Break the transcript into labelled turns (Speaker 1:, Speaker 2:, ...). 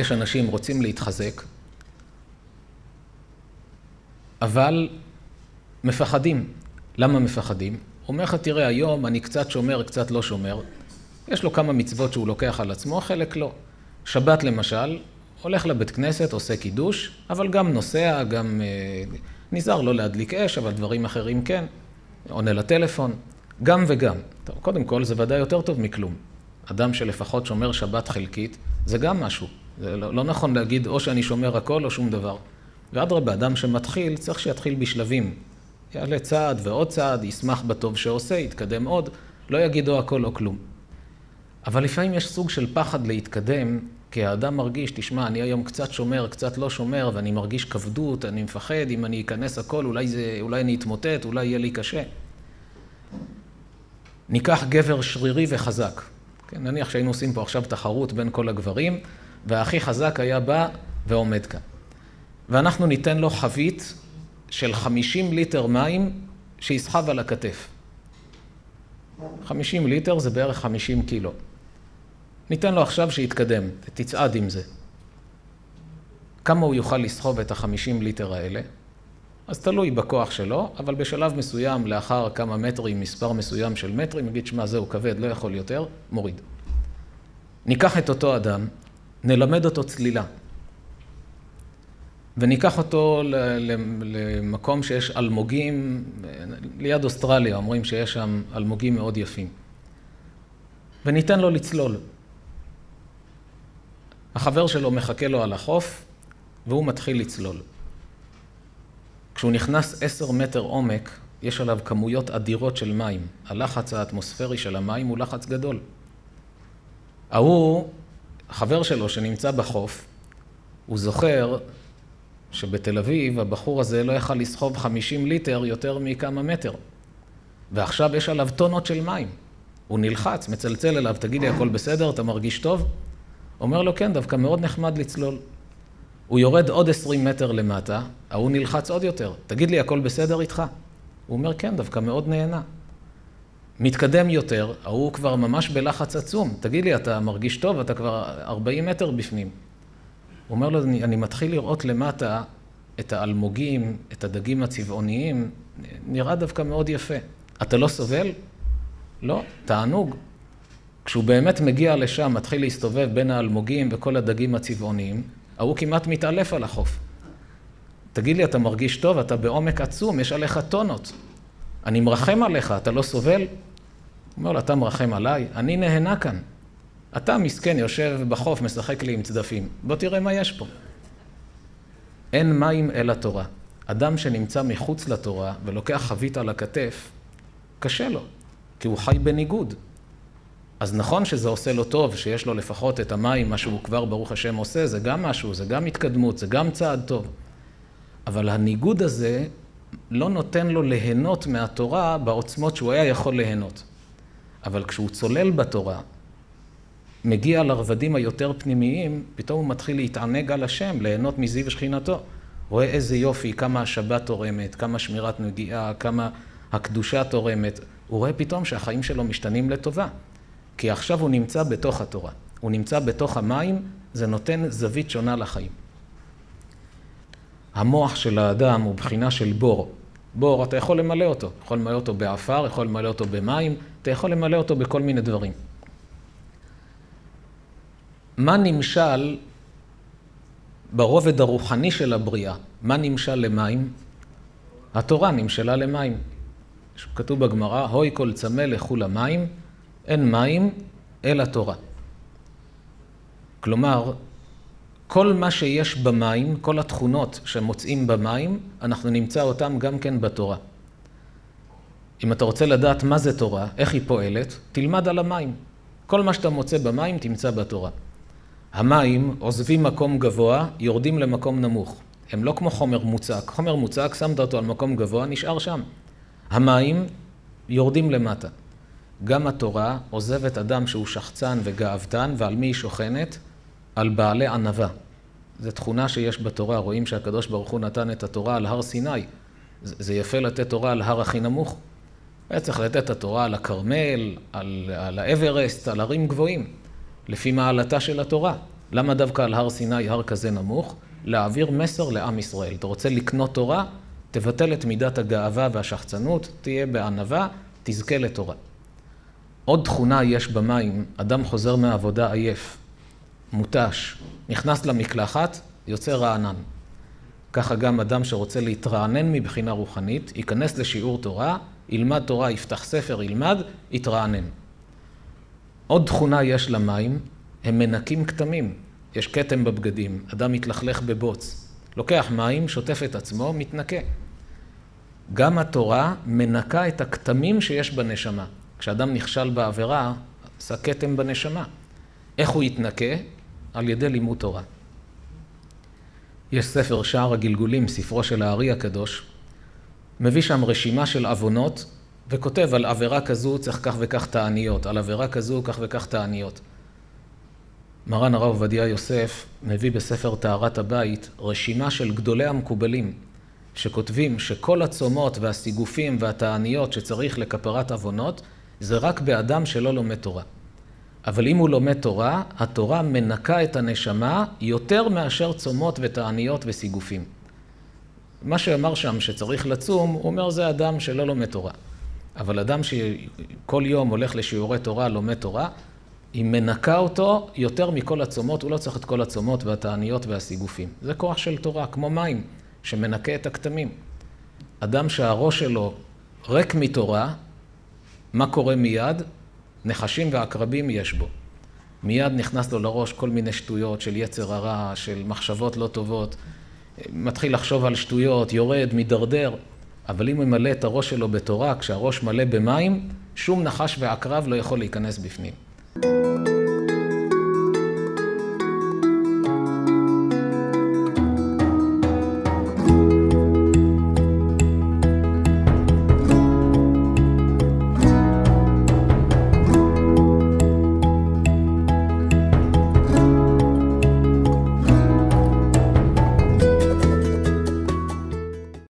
Speaker 1: יש אנשים רוצים להתחזק, אבל מפחדים. למה מפחדים? אומר לך, תראה, היום אני קצת שומר, קצת לא שומר. יש לו כמה מצוות שהוא לוקח על עצמו, חלק לא. שבת למשל, הולך לבית כנסת, עושה קידוש, אבל גם נוסע, גם אה, נזהר לא להדליק אש, אבל דברים אחרים כן. עונה לטלפון, גם וגם. טוב, קודם כל, זה ודאי יותר טוב מכלום. אדם שלפחות שומר שבת חלקית, זה גם משהו. זה לא, לא נכון להגיד או שאני שומר הכל או שום דבר. ואדרבה, אדם שמתחיל, צריך שיתחיל בשלבים. יעלה צעד ועוד צעד, ישמח בטוב שעושה, יתקדם עוד, לא יגיד או הכל או כלום. אבל לפעמים יש סוג של פחד להתקדם, כי האדם מרגיש, תשמע, אני היום קצת שומר, קצת לא שומר, ואני מרגיש כבדות, אני מפחד, אם אני אכנס הכל, אולי, זה, אולי אני אתמוטט, אולי יהיה לי קשה. ניקח גבר שרירי וחזק. כן, נניח שהיינו עושים פה עכשיו תחרות בין כל הגברים, והכי חזק היה בא ועומד כאן. ואנחנו ניתן לו חבית של 50 ליטר מים שיסחב על הכתף. 50 ליטר זה בערך 50 קילו. ניתן לו עכשיו שיתקדם, תצעד עם זה. כמה הוא יוכל לסחוב את ה-50 ליטר האלה? אז תלוי בכוח שלו, אבל בשלב מסוים, לאחר כמה מטרים, מספר מסוים של מטרים, נגיד, שמע, זהו כבד, לא יכול יותר, מוריד. ניקח את אותו אדם, נלמד אותו צלילה. וניקח אותו למקום שיש אלמוגים, ליד אוסטרליה אומרים שיש שם אלמוגים מאוד יפים. וניתן לו לצלול. החבר שלו מחכה לו על החוף, והוא מתחיל לצלול. כשהוא נכנס עשר מטר עומק, יש עליו כמויות אדירות של מים. הלחץ האטמוספרי של המים הוא לחץ גדול. ההוא חבר שלו שנמצא בחוף, הוא זוכר שבתל אביב הבחור הזה לא יכל לסחוב 50 ליטר יותר מכמה מטר. ועכשיו יש עליו טונות של מים. הוא נלחץ, מצלצל אליו, תגיד לי, הכל בסדר? אתה מרגיש טוב? אומר לו, כן, דווקא מאוד נחמד לצלול. הוא יורד עוד 20 מטר למטה, ההוא נלחץ עוד יותר. תגיד לי, הכל בסדר איתך? הוא אומר, כן, דווקא מאוד נהנה. מתקדם יותר, ההוא כבר ממש בלחץ עצום. תגיד לי, אתה מרגיש טוב? אתה כבר 40 מטר בפנים. הוא אומר לו, אני מתחיל לראות למטה את האלמוגים, את הדגים הצבעוניים, נראה דווקא מאוד יפה. אתה לא סובל? לא, תענוג. כשהוא באמת מגיע לשם, מתחיל להסתובב בין האלמוגים וכל הדגים הצבעוניים, ההוא כמעט מתעלף על החוף. תגיד לי, אתה מרגיש טוב? אתה בעומק עצום, יש עליך טונות. אני מרחם עליך, אתה לא סובל? אומר לו, אתה מרחם עליי? אני נהנה כאן. אתה מסכן יושב בחוף, משחק לי עם צדפים. בוא תראה מה יש פה. אין מים אלא תורה. אדם שנמצא מחוץ לתורה ולוקח חבית על הכתף, קשה לו, כי הוא חי בניגוד. אז נכון שזה עושה לו טוב, שיש לו לפחות את המים, מה שהוא כבר ברוך השם עושה, זה גם משהו, זה גם התקדמות, זה גם צעד טוב. אבל הניגוד הזה לא נותן לו ליהנות מהתורה בעוצמות שהוא היה יכול ליהנות. אבל כשהוא צולל בתורה, מגיע לרבדים היותר פנימיים, פתאום הוא מתחיל להתענג על השם, ליהנות מזיו שכינתו. רואה איזה יופי, כמה השבת תורמת, כמה שמירת נגיעה, כמה הקדושה תורמת. הוא רואה פתאום שהחיים שלו משתנים לטובה. כי עכשיו הוא נמצא בתוך התורה. הוא נמצא בתוך המים, זה נותן זווית שונה לחיים. המוח של האדם הוא בחינה של בור. בור, אתה יכול למלא אותו. יכול למלא אותו באפר, יכול למלא אותו במים, אתה יכול למלא אותו בכל מיני דברים. מה נמשל ברובד הרוחני של הבריאה? מה נמשל למים? התורה נמשלה למים. כתוב בגמרא, הוי כל צמא לכו למים, אין מים אלא תורה. כלומר, כל מה שיש במים, כל התכונות שמוצאים במים, אנחנו נמצא אותם גם כן בתורה. אם אתה רוצה לדעת מה זה תורה, איך היא פועלת, תלמד על המים. כל מה שאתה מוצא במים תמצא בתורה. המים עוזבים מקום גבוה, יורדים למקום נמוך. הם לא כמו חומר מוצק. חומר מוצק, שמת אותו על מקום גבוה, נשאר שם. המים יורדים למטה. גם התורה עוזבת אדם שהוא שחצן וגאוותן, ועל מי היא שוכנת? על בעלי ענווה. זו תכונה שיש בתורה, רואים שהקדוש ברוך הוא נתן את התורה על הר סיני. זה יפה לתת תורה על הר הכי נמוך? היה צריך לתת את התורה על הכרמל, על, על האברסט, על הרים גבוהים, לפי מעלתה של התורה. למה דווקא על הר סיני, הר כזה נמוך? להעביר מסר לעם ישראל. אתה רוצה לקנות תורה? תבטל את מידת הגאווה והשחצנות, תהיה בענווה, תזכה לתורה. עוד תכונה יש במים, אדם חוזר מעבודה עייף. מותש, נכנס למקלחת, יוצא רענן. ככה גם אדם שרוצה להתרענן מבחינה רוחנית, ייכנס לשיעור תורה, ילמד תורה, יפתח ספר, ילמד, יתרענן. עוד תכונה יש למים, הם מנקים כתמים. יש כתם בבגדים, אדם מתלכלך בבוץ. לוקח מים, שוטף את עצמו, מתנקה. גם התורה מנקה את הכתמים שיש בנשמה. כשאדם נכשל בעבירה, עשה כתם בנשמה. איך הוא יתנקה? על ידי לימוד תורה. יש ספר שער הגלגולים, ספרו של הארי הקדוש, מביא שם רשימה של עוונות וכותב על עבירה כזו צריך כך וכך תעניות, על עבירה כזו כך וכך תעניות. מרן הרב עובדיה יוסף מביא בספר טהרת הבית רשימה של גדולי המקובלים שכותבים שכל הצומות והסיגופים והתעניות שצריך לכפרת עוונות זה רק באדם שלא לומד תורה. אבל אם הוא לומד תורה, התורה מנקה את הנשמה יותר מאשר צומות ותעניות וסיגופים. מה שאמר שם שצריך לצום, הוא אומר זה אדם שלא לומד תורה. אבל אדם שכל יום הולך לשיעורי תורה, לומד תורה, היא מנקה אותו יותר מכל הצומות, הוא לא צריך את כל הצומות והתעניות והסיגופים. זה כוח של תורה, כמו מים, שמנקה את הכתמים. אדם שהראש שלו ריק מתורה, מה קורה מיד? נחשים ועקרבים יש בו. מיד נכנס לו לראש כל מיני שטויות של יצר הרע, של מחשבות לא טובות, מתחיל לחשוב על שטויות, יורד, מידרדר, אבל אם הוא ימלא את הראש שלו בתורה, כשהראש מלא במים, שום נחש ועקרב לא יכול להיכנס בפנים.